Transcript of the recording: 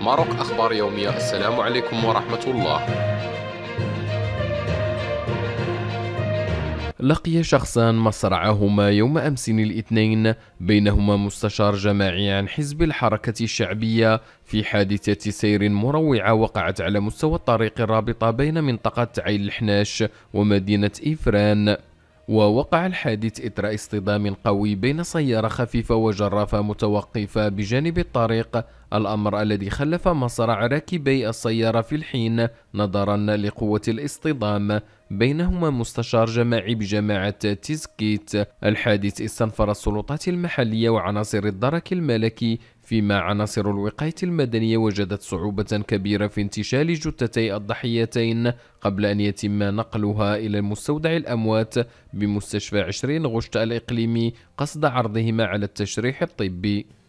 ماروك أخبار يومية السلام عليكم ورحمة الله لقي شخصان مصرعهما يوم أمس الاثنين بينهما مستشار جماعي عن حزب الحركة الشعبية في حادثة سير مروعة وقعت على مستوى الطريق الرابطة بين منطقة عين الحناش ومدينة إفران ووقع الحادث إثر اصطدام قوي بين سيارة خفيفة وجرافة متوقفة بجانب الطريق الأمر الذي خلف مصرع راكبي السيارة في الحين نظرا لقوة الاصطدام بينهما مستشار جماعي بجماعة تيزكيت الحادث استنفر السلطات المحلية وعناصر الدرك الملكي فيما عناصر الوقاية المدنية وجدت صعوبة كبيرة في انتشال جثتي الضحيتين قبل أن يتم نقلها إلى المستودع الأموات بمستشفى 20 غشت الإقليمي قصد عرضهما على التشريح الطبي